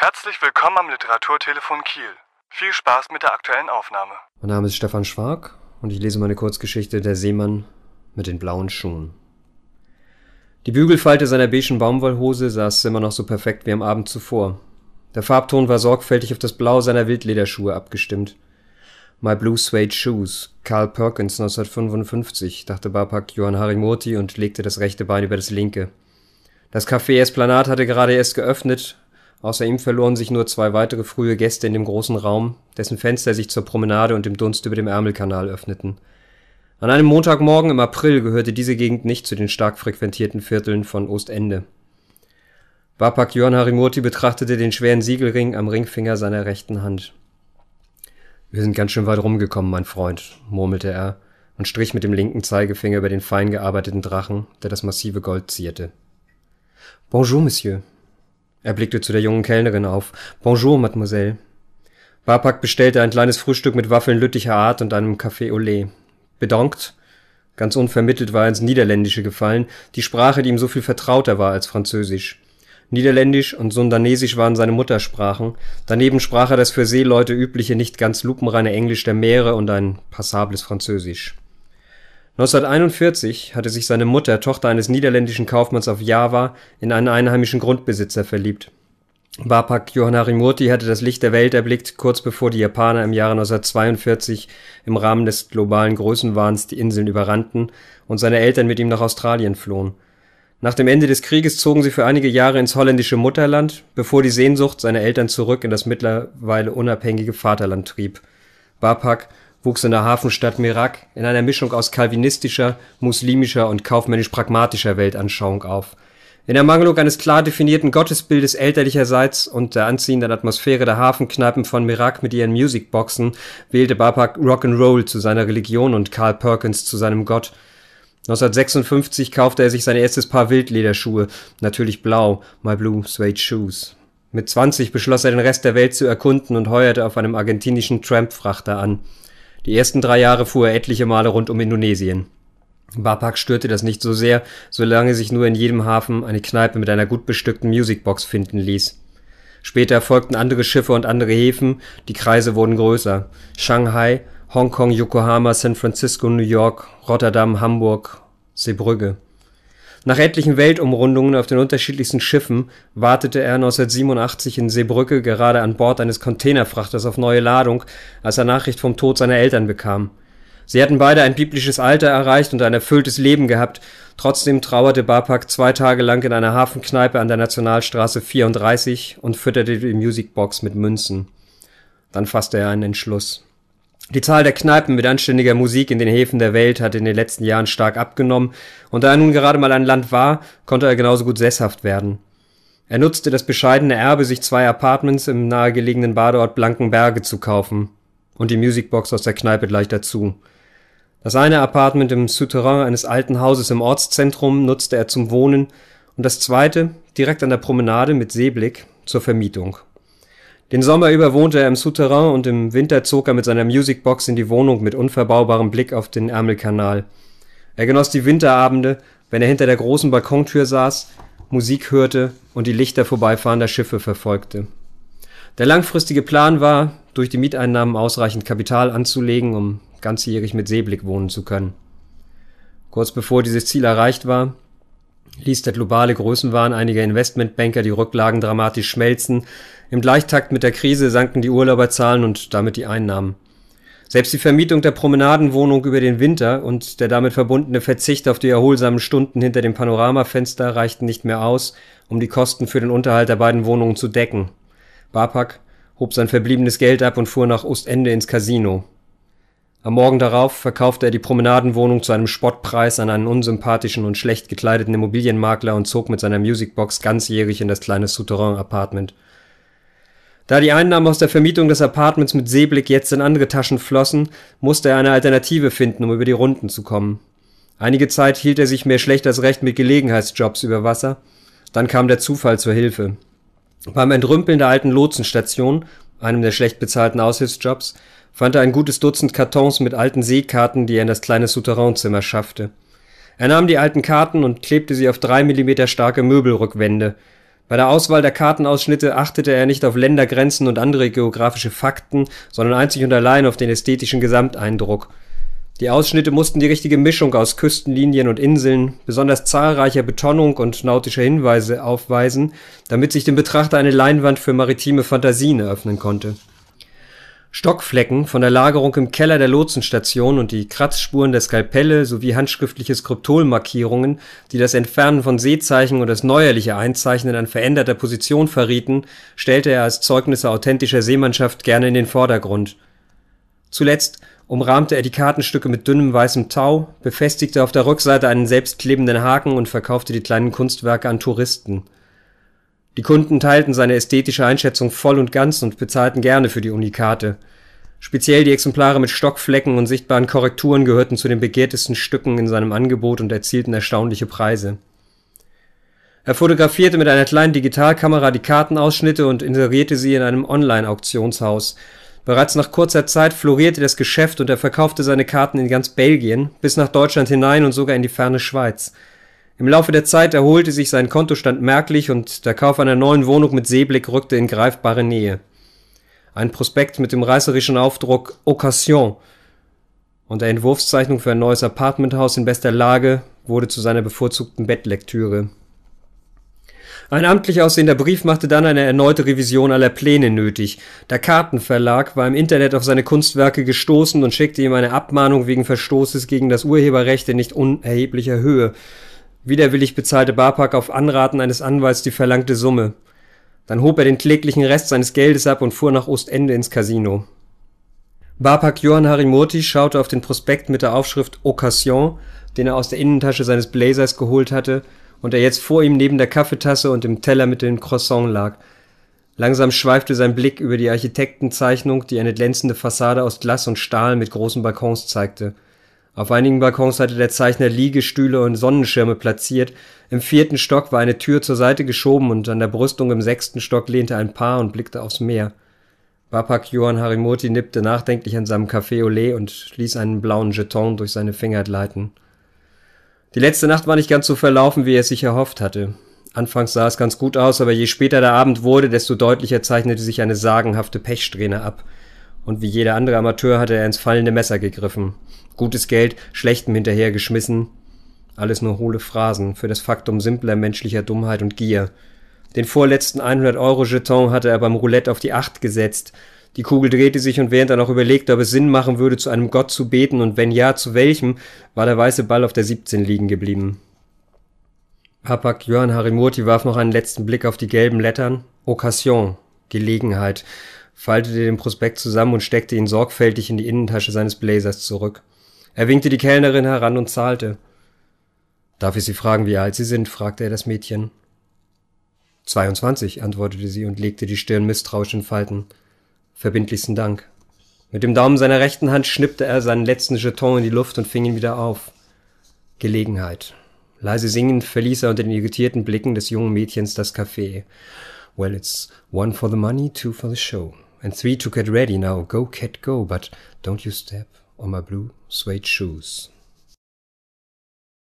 Herzlich willkommen am Literaturtelefon Kiel. Viel Spaß mit der aktuellen Aufnahme. Mein Name ist Stefan Schwag und ich lese meine Kurzgeschichte Der Seemann mit den blauen Schuhen. Die Bügelfalte seiner beigen Baumwollhose saß immer noch so perfekt wie am Abend zuvor. Der Farbton war sorgfältig auf das Blau seiner Wildlederschuhe abgestimmt. My Blue Suede Shoes, Carl Perkins 1955, dachte Barpak Johann Harimurti und legte das rechte Bein über das linke. Das Café Esplanade hatte gerade erst geöffnet, Außer ihm verloren sich nur zwei weitere frühe Gäste in dem großen Raum, dessen Fenster sich zur Promenade und dem Dunst über dem Ärmelkanal öffneten. An einem Montagmorgen im April gehörte diese Gegend nicht zu den stark frequentierten Vierteln von Ostende. Bapak Jörn Harimurti betrachtete den schweren Siegelring am Ringfinger seiner rechten Hand. Wir sind ganz schön weit rumgekommen, mein Freund, murmelte er und strich mit dem linken Zeigefinger über den fein gearbeiteten Drachen, der das massive Gold zierte. Bonjour, Monsieur, er blickte zu der jungen Kellnerin auf. Bonjour, Mademoiselle. Wapak bestellte ein kleines Frühstück mit Waffeln lütticher Art und einem Café au lait. Bedankt. Ganz unvermittelt war er ins Niederländische gefallen, die Sprache, die ihm so viel vertrauter war als Französisch. Niederländisch und Sundanesisch waren seine Muttersprachen, daneben sprach er das für Seeleute übliche, nicht ganz lupenreine Englisch der Meere und ein passables Französisch. 1941 hatte sich seine Mutter, Tochter eines niederländischen Kaufmanns auf Java, in einen einheimischen Grundbesitzer verliebt. Bapak Johanharimurti hatte das Licht der Welt erblickt, kurz bevor die Japaner im Jahre 1942 im Rahmen des globalen Größenwahns die Inseln überrannten und seine Eltern mit ihm nach Australien flohen. Nach dem Ende des Krieges zogen sie für einige Jahre ins holländische Mutterland, bevor die Sehnsucht seiner Eltern zurück in das mittlerweile unabhängige Vaterland trieb. Bapak wuchs in der Hafenstadt Merak in einer Mischung aus kalvinistischer, muslimischer und kaufmännisch-pragmatischer Weltanschauung auf. In Ermangelung eines klar definierten Gottesbildes elterlicherseits und der anziehenden Atmosphäre der Hafenkneipen von Merak mit ihren Musicboxen wählte Babak Rock'n'Roll zu seiner Religion und Carl Perkins zu seinem Gott. 1956 kaufte er sich sein erstes Paar Wildlederschuhe – natürlich blau (My Blue Suede Shoes). Mit 20 beschloss er den Rest der Welt zu erkunden und heuerte auf einem argentinischen Trampfrachter an die ersten drei Jahre fuhr er etliche Male rund um Indonesien. Bapak störte das nicht so sehr, solange sich nur in jedem Hafen eine Kneipe mit einer gut bestückten Musicbox finden ließ. Später folgten andere Schiffe und andere Häfen, die Kreise wurden größer. Shanghai, Hongkong, Yokohama, San Francisco, New York, Rotterdam, Hamburg, Seebrügge. Nach etlichen Weltumrundungen auf den unterschiedlichsten Schiffen wartete er 1987 in Seebrücke gerade an Bord eines Containerfrachters auf neue Ladung, als er Nachricht vom Tod seiner Eltern bekam. Sie hatten beide ein biblisches Alter erreicht und ein erfülltes Leben gehabt, trotzdem trauerte Barpak zwei Tage lang in einer Hafenkneipe an der Nationalstraße 34 und fütterte die Musicbox mit Münzen. Dann fasste er einen Entschluss die Zahl der Kneipen mit anständiger Musik in den Häfen der Welt hat in den letzten Jahren stark abgenommen, und da er nun gerade mal ein Land war, konnte er genauso gut sesshaft werden. Er nutzte das bescheidene Erbe, sich zwei Apartments im nahegelegenen Badeort Blankenberge zu kaufen und die Musicbox aus der Kneipe gleich dazu. Das eine Apartment im Souterrain eines alten Hauses im Ortszentrum nutzte er zum Wohnen und das zweite, direkt an der Promenade mit Seeblick, zur Vermietung den Sommer über wohnte er im Souterrain und im Winter zog er mit seiner Musicbox in die Wohnung mit unverbaubarem Blick auf den Ärmelkanal. Er genoss die Winterabende, wenn er hinter der großen Balkontür saß, Musik hörte und die Lichter vorbeifahrender Schiffe verfolgte. Der langfristige Plan war, durch die Mieteinnahmen ausreichend Kapital anzulegen, um ganzjährig mit Seeblick wohnen zu können. Kurz bevor dieses Ziel erreicht war, ließ der globale Größenwahn einiger Investmentbanker die Rücklagen dramatisch schmelzen, im Gleichtakt mit der Krise sanken die Urlauberzahlen und damit die Einnahmen. Selbst die Vermietung der Promenadenwohnung über den Winter und der damit verbundene Verzicht auf die erholsamen Stunden hinter dem Panoramafenster reichten nicht mehr aus, um die Kosten für den Unterhalt der beiden Wohnungen zu decken. Barpak hob sein verbliebenes Geld ab und fuhr nach Ostende ins Casino. Am Morgen darauf verkaufte er die Promenadenwohnung zu einem Spottpreis an einen unsympathischen und schlecht gekleideten Immobilienmakler und zog mit seiner Musicbox ganzjährig in das kleine Souterrain-Apartment – da die Einnahmen aus der Vermietung des Apartments mit Seeblick jetzt in andere Taschen flossen, musste er eine Alternative finden, um über die Runden zu kommen. Einige Zeit hielt er sich mehr schlecht als recht mit Gelegenheitsjobs über Wasser, dann kam der Zufall zur Hilfe. Beim Entrümpeln der alten Lotsenstation, einem der schlecht bezahlten Aushilfsjobs, fand er ein gutes Dutzend Kartons mit alten Seekarten, die er in das kleine Souterrainzimmer schaffte. Er nahm die alten Karten und klebte sie auf drei Millimeter starke Möbelrückwände, bei der Auswahl der Kartenausschnitte achtete er nicht auf Ländergrenzen und andere geografische Fakten, sondern einzig und allein auf den ästhetischen Gesamteindruck. Die Ausschnitte mussten die richtige Mischung aus Küstenlinien und Inseln, besonders zahlreicher Betonung und nautischer Hinweise aufweisen, damit sich dem Betrachter eine Leinwand für maritime Fantasien eröffnen konnte Stockflecken von der Lagerung im Keller der Lotsenstation und die Kratzspuren der Skalpelle sowie handschriftliche Skriptolmarkierungen, die das Entfernen von Seezeichen und das neuerliche Einzeichnen an veränderter Position verrieten, stellte er als Zeugnisse authentischer Seemannschaft gerne in den Vordergrund. Zuletzt umrahmte er die Kartenstücke mit dünnem weißem Tau, befestigte auf der Rückseite einen selbstklebenden Haken und verkaufte die kleinen Kunstwerke an Touristen die Kunden teilten seine ästhetische Einschätzung voll und ganz und bezahlten gerne für die Unikate. Speziell die Exemplare mit Stockflecken und sichtbaren Korrekturen gehörten zu den begehrtesten Stücken in seinem Angebot und erzielten erstaunliche Preise. Er fotografierte mit einer kleinen Digitalkamera die Kartenausschnitte und inserierte sie in einem Online-Auktionshaus. Bereits nach kurzer Zeit florierte das Geschäft und er verkaufte seine Karten in ganz Belgien, bis nach Deutschland hinein und sogar in die ferne Schweiz im Laufe der Zeit erholte sich sein Kontostand merklich und der Kauf einer neuen Wohnung mit Seeblick rückte in greifbare Nähe. Ein Prospekt mit dem reißerischen Aufdruck Occasion und der Entwurfszeichnung für ein neues Apartmenthaus in bester Lage wurde zu seiner bevorzugten Bettlektüre. Ein amtlich aussehender Brief machte dann eine erneute Revision aller Pläne nötig. Der Kartenverlag war im Internet auf seine Kunstwerke gestoßen und schickte ihm eine Abmahnung wegen Verstoßes gegen das Urheberrecht in nicht unerheblicher Höhe. Widerwillig bezahlte Barpak auf Anraten eines Anwalts die verlangte Summe. Dann hob er den kläglichen Rest seines Geldes ab und fuhr nach Ostende ins Casino. Barpak Johann Harimurti schaute auf den Prospekt mit der Aufschrift Occasion, den er aus der Innentasche seines Blazers geholt hatte und der jetzt vor ihm neben der Kaffeetasse und dem Teller mit dem Croissant lag. Langsam schweifte sein Blick über die Architektenzeichnung, die eine glänzende Fassade aus Glas und Stahl mit großen Balkons zeigte. Auf einigen Balkons hatte der Zeichner Liegestühle und Sonnenschirme platziert, im vierten Stock war eine Tür zur Seite geschoben und an der Brüstung im sechsten Stock lehnte ein Paar und blickte aufs Meer. Bapak Johann Harimoti nippte nachdenklich an seinem Café au und ließ einen blauen Jeton durch seine Finger gleiten. Die letzte Nacht war nicht ganz so verlaufen, wie er es sich erhofft hatte. Anfangs sah es ganz gut aus, aber je später der Abend wurde, desto deutlicher zeichnete sich eine sagenhafte Pechsträhne ab – und wie jeder andere Amateur hatte er ins fallende Messer gegriffen. Gutes Geld, schlechtem hinterhergeschmissen. Alles nur hohle Phrasen für das Faktum simpler menschlicher Dummheit und Gier. Den vorletzten 100-Euro-Jeton hatte er beim Roulette auf die Acht gesetzt. Die Kugel drehte sich und während er noch überlegte, ob es Sinn machen würde, zu einem Gott zu beten und wenn ja, zu welchem, war der weiße Ball auf der 17 liegen geblieben. Papak Johann Harimurti warf noch einen letzten Blick auf die gelben Lettern. Occasion. Gelegenheit faltete den Prospekt zusammen und steckte ihn sorgfältig in die Innentasche seines Blazers zurück. Er winkte die Kellnerin heran und zahlte. Darf ich Sie fragen, wie alt Sie sind? fragte er das Mädchen. 22, antwortete sie und legte die Stirn misstrauisch in Falten. Verbindlichsten Dank. Mit dem Daumen seiner rechten Hand schnippte er seinen letzten Jeton in die Luft und fing ihn wieder auf. Gelegenheit. Leise singend verließ er unter den irritierten Blicken des jungen Mädchens das Café. Well, it's one for the money, two for the show. and three to get ready now. Go, cat, go, but don't you step on my blue suede shoes.